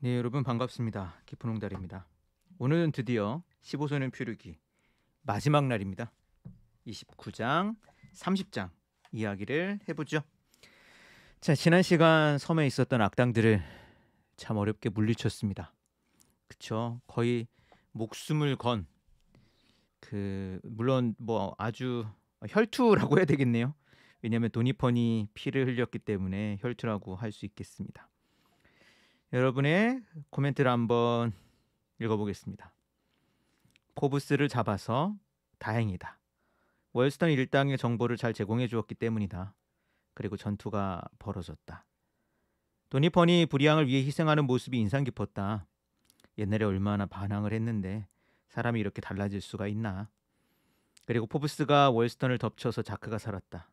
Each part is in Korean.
네, 여러분 반갑습니다. 깊은 홍달입니다. 오늘은 드디어 15소년 표르기 마지막 날입니다. 29장, 30장 이야기를 해보죠. 자, 지난 시간 섬에 있었던 악당들을 참 어렵게 물리쳤습니다. 그쵸? 거의 목숨을 건 그 물론 뭐 아주 혈투라고 해야 되겠네요. 왜냐하면 도니펀이 피를 흘렸기 때문에 혈투라고 할 수 있겠습니다. 여러분의 코멘트를 한번 읽어보겠습니다. 포브스를 잡아서 다행이다. 월스턴 일당의 정보를 잘 제공해 주었기 때문이다. 그리고 전투가 벌어졌다. 도니펀이 불의양을 위해 희생하는 모습이 인상 깊었다. 옛날에 얼마나 반항을 했는데 사람이 이렇게 달라질 수가 있나. 그리고 포브스가 월스턴을 덮쳐서 자크가 살았다.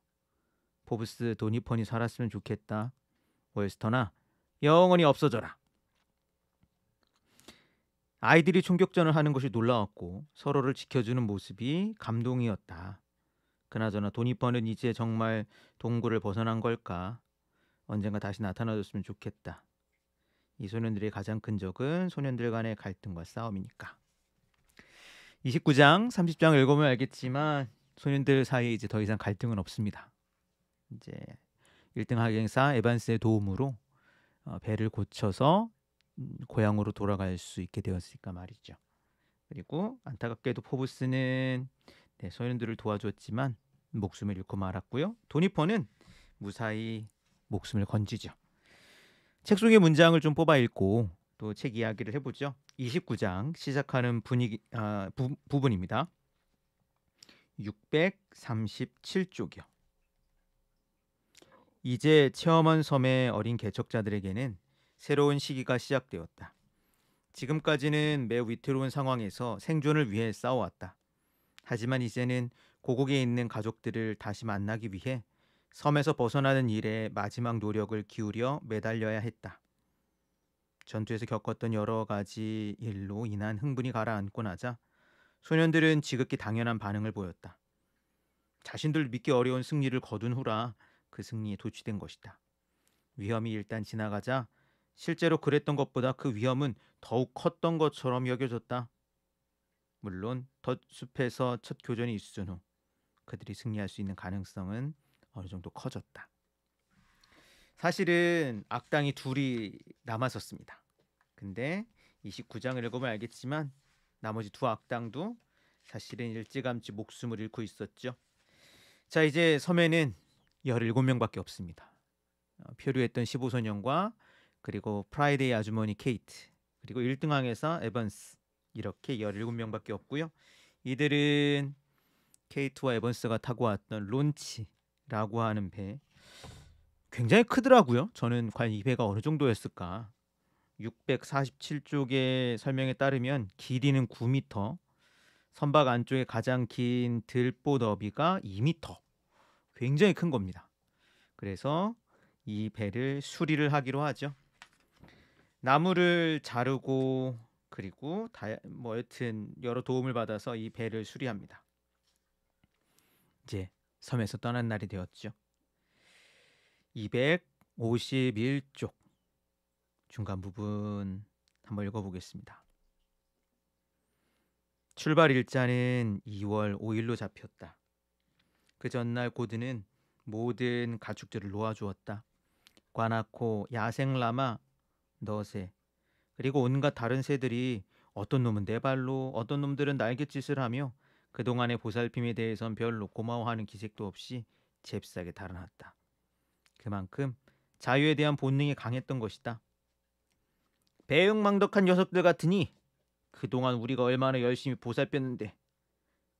포브스 도니펀이 살았으면 좋겠다. 월스턴아 영원히 없어져라. 아이들이 총격전을 하는 것이 놀라웠고 서로를 지켜주는 모습이 감동이었다. 그나저나 도니퍼는 이제 정말 동굴을 벗어난 걸까? 언젠가 다시 나타나줬으면 좋겠다. 이 소년들의 가장 큰 적은 소년들 간의 갈등과 싸움이니까. 29장, 30장 읽으면 알겠지만 소년들 사이에 이제 더 이상 갈등은 없습니다. 이제 1등 학행사 에반스의 도움으로 어, 배를 고쳐서 음, 고향으로 돌아갈 수 있게 되었으니까 말이죠. 그리고 안타깝게도 포브스는 네, 소년들을 도와주었지만 목숨을 잃고 말았고요. 도니퍼는 무사히 목숨을 건지죠. 책 속의 문장을 좀 뽑아 읽고 또 책 이야기를 해보죠. 29장 시작하는 분위기 아, 부, 부분입니다. 637쪽이요. 이제 체험한 섬의 어린 개척자들에게는 새로운 시기가 시작되었다. 지금까지는 매우 위태로운 상황에서 생존을 위해 싸워왔다. 하지만 이제는 고국에 있는 가족들을 다시 만나기 위해 섬에서 벗어나는 일에 마지막 노력을 기울여 매달려야 했다. 전투에서 겪었던 여러 가지 일로 인한 흥분이 가라앉고 나자 소년들은 지극히 당연한 반응을 보였다. 자신들 믿기 어려운 승리를 거둔 후라 그 승리에 도취된 것이다. 위험이 일단 지나가자 실제로 그랬던 것보다 그 위험은 더욱 컸던 것처럼 여겨졌다. 물론 덧숲에서 첫 교전이 있은 후 그들이 승리할 수 있는 가능성은 어느 정도 커졌다. 사실은 악당이 둘이 남았었습니다. 근데 29장을 읽으면 알겠지만 나머지 두 악당도 사실은 일찌감치 목숨을 잃고 있었죠. 자 이제 섬에는 17명밖에 없습니다. 어, 표류했던 15소년과 그리고 프라이데이 아주머니 케이트 그리고 1등항에서 에번스 이렇게 17명밖에 없고요. 이들은 케이트와 에번스가 타고 왔던 론치라고 하는 배 굉장히 크더라고요. 저는 과연 이 배가 어느 정도였을까? 647쪽의 설명에 따르면 길이는 9m, 선박 안쪽에 가장 긴 들보 너비가 2m, 굉장히 큰 겁니다. 그래서 이 배를 수리를 하기로 하죠. 나무를 자르고 그리고 다, 뭐 여튼 여러 도움을 받아서 이 배를 수리합니다. 이제 섬에서 떠난 날이 되었죠. 251쪽 중간 부분 한번 읽어보겠습니다. 출발 일자는 2월 5일로 잡혔다. 그 전날 고드는 모든 가축들을 놓아주었다. 관아코, 야생라마, 너새, 그리고 온갖 다른 새들이 어떤 놈은 네 발로, 어떤 놈들은 날갯짓을 하며 그동안의 보살핌에 대해선 별로 고마워하는 기색도 없이 잽싸게 달아났다. 그만큼 자유에 대한 본능이 강했던 것이다. 배응망덕한 녀석들 같으니 그동안 우리가 얼마나 열심히 보살폈는데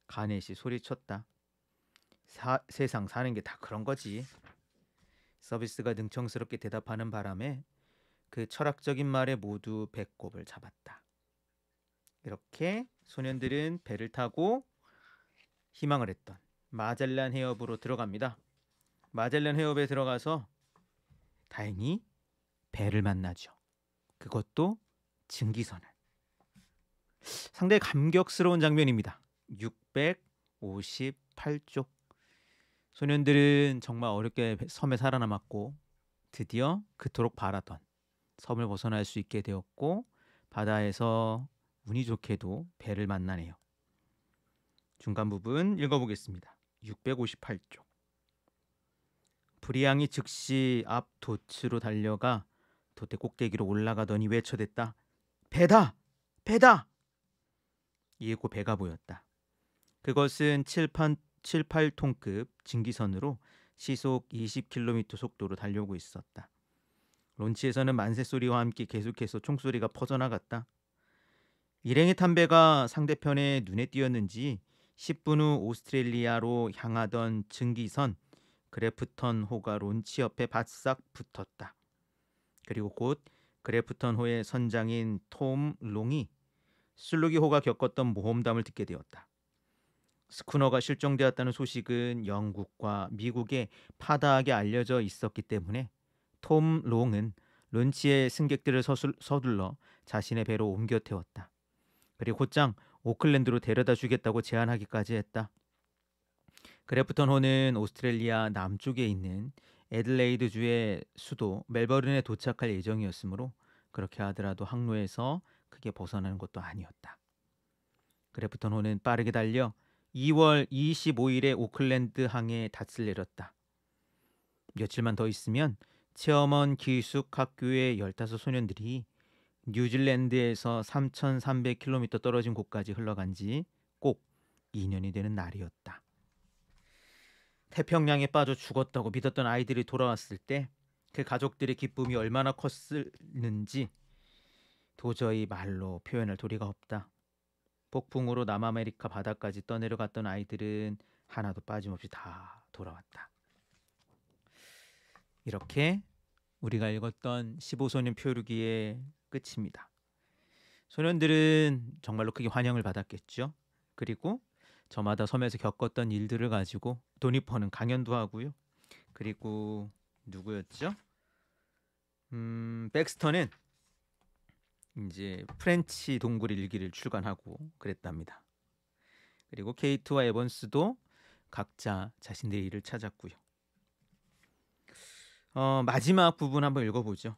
가넷이 소리쳤다. 사, 세상 사는 게 다 그런 거지. 서비스가 능청스럽게 대답하는 바람에 그 철학적인 말에 모두 배꼽을 잡았다. 이렇게 소년들은 배를 타고 희망을 했던 마젤란 해협으로 들어갑니다. 마젤란 해협에 들어가서 다행히 배를 만나죠. 그것도 증기선을. 상당히 감격스러운 장면입니다. 658쪽 소년들은 정말 어렵게 섬에 살아남았고 드디어 그토록 바라던 섬을 벗어날 수 있게 되었고 바다에서 운이 좋게도 배를 만나네요. 중간 부분 읽어보겠습니다. 658쪽. 브리앙이 즉시 앞 도츠로 달려가 도대 꼭대기로 올라가더니 외쳐댔다. 배다! 배다! 이윽고 배가 보였다. 그것은 칠판 78톤급 증기선으로 시속 20km 속도로 달려오고 있었다. 론치에서는 만세 소리와 함께 계속해서 총소리가 퍼져나갔다. 일행의 탐배가 상대편의 눈에 띄었는지 10분 후 오스트레일리아로 향하던 증기선 그래프턴 호가 론치 옆에 바싹 붙었다. 그리고 곧 그래프턴 호의 선장인 톰 롱이 슬루기 호가 겪었던 모험담을 듣게 되었다. 스쿠너가 실종되었다는 소식은 영국과 미국에 파다하게 알려져 있었기 때문에 톰 롱은 런치의 승객들을 서술, 서둘러 자신의 배로 옮겨 태웠다. 그리고 곧장 오클랜드로 데려다 주겠다고 제안하기까지 했다. 그래프턴 호는 오스트레일리아 남쪽에 있는 에들레이드 주의 수도 멜버른에 도착할 예정이었으므로 그렇게 하더라도 항로에서 크게 벗어나는 것도 아니었다. 그래프턴 호는 빠르게 달려 2월 25일에 오클랜드 항에 닻을 내렸다. 며칠만 더 있으면 체험원 기숙 학교의 15소년들이 뉴질랜드에서 3,300km 떨어진 곳까지 흘러간 지 꼭 2년이 되는 날이었다. 태평양에 빠져 죽었다고 믿었던 아이들이 돌아왔을 때 그 가족들의 기쁨이 얼마나 컸을는지 도저히 말로 표현할 도리가 없다. 폭풍으로 남아메리카 바다까지 떠내려갔던 아이들은 하나도 빠짐없이 다 돌아왔다. 이렇게 우리가 읽었던 15소년 표류기의 끝입니다. 소년들은 정말로 크게 환영을 받았겠죠. 그리고 저마다 섬에서 겪었던 일들을 가지고 도니퍼는 강연도 하고요. 그리고 누구였죠? 음, 백스터는 이제 프렌치 동굴 일기를 출간하고 그랬답니다. 그리고 케이트와 에번스도 각자 자신들의 일을 찾았고요. 어, 마지막 부분 한번 읽어보죠.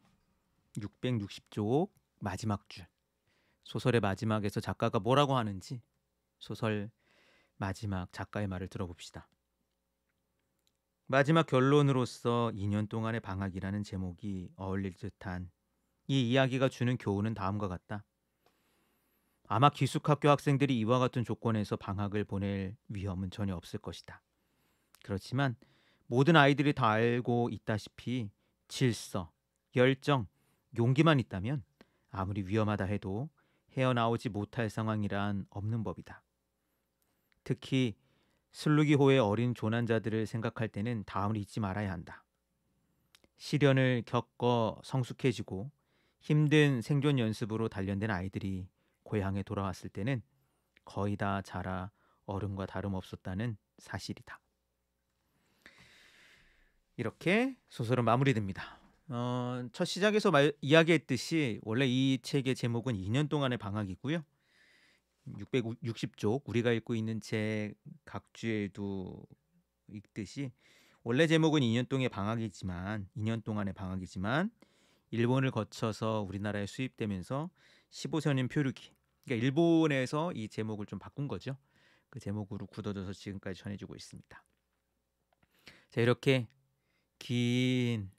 660쪽 마지막 줄. 소설의 마지막에서 작가가 뭐라고 하는지 소설 마지막 작가의 말을 들어봅시다. 마지막 결론으로서 2년 동안의 방학이라는 제목이 어울릴 듯한 이 이야기가 주는 교훈은 다음과 같다. 아마 기숙학교 학생들이 이와 같은 조건에서 방학을 보낼 위험은 전혀 없을 것이다. 그렇지만 모든 아이들이 다 알고 있다시피 질서, 열정, 용기만 있다면 아무리 위험하다 해도 헤어나오지 못할 상황이란 없는 법이다. 특히 슬루기호의 어린 조난자들을 생각할 때는 다음을 잊지 말아야 한다. 시련을 겪어 성숙해지고 힘든 생존 연습으로 단련된 아이들이 고향에 돌아왔을 때는 거의 다 자라 어른과 다름없었다는 사실이다. 이렇게 소설은 마무리됩니다. 어, 첫 시작에서 말, 이야기했듯이 원래 이 책의 제목은 2년 동안의 방학이고요. 660쪽 우리가 읽고 있는 책 각주에도 읽듯이 원래 제목은 2년 동안의 방학이지만 2년 동안의 방학이지만 일본을 거쳐서 우리나라에 수입되면서 1 5세인 표류기. 그러니까 일본에서 이 제목을 좀 바꾼 거죠. 그 제목으로 굳어져서 지금까지 전해지고 있습니다. 자, 이렇게 긴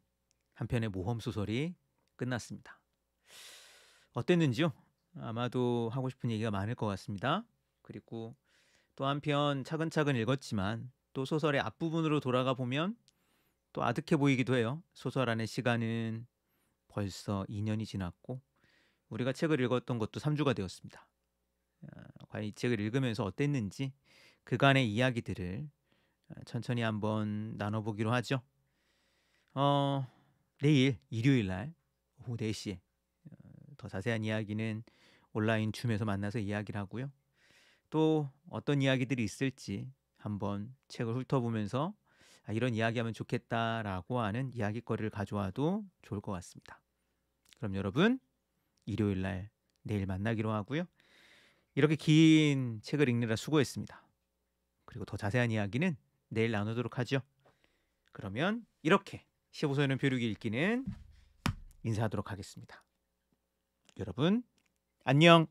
한 편의 모험 소설이 끝났습니다. 어땠는지요? 아마도 하고 싶은 얘기가 많을 것 같습니다. 그리고 또 한 편 차근차근 읽었지만 또 소설의 앞부분으로 돌아가 보면 또 아득해 보이기도 해요. 소설 안에 시간은 벌써 2년이 지났고 우리가 책을 읽었던 것도 3주가 되었습니다. 어, 과연 이 책을 읽으면서 어땠는지 그간의 이야기들을 어, 천천히 한번 나눠보기로 하죠. 어, 내일 일요일 날 오후 4시에 어, 더 자세한 이야기는 온라인 줌에서 만나서 이야기를 하고요. 또 어떤 이야기들이 있을지 한번 책을 훑어보면서 아, 이런 이야기하면 좋겠다라고 하는 이야기거리를 가져와도 좋을 것 같습니다. 그럼 여러분 일요일 날 내일 만나기로 하고요. 이렇게 긴 책을 읽느라 수고했습니다. 그리고 더 자세한 이야기는 내일 나누도록 하죠. 그러면 이렇게 15소년 벼룩이 읽기는 인사하도록 하겠습니다. 여러분 안녕.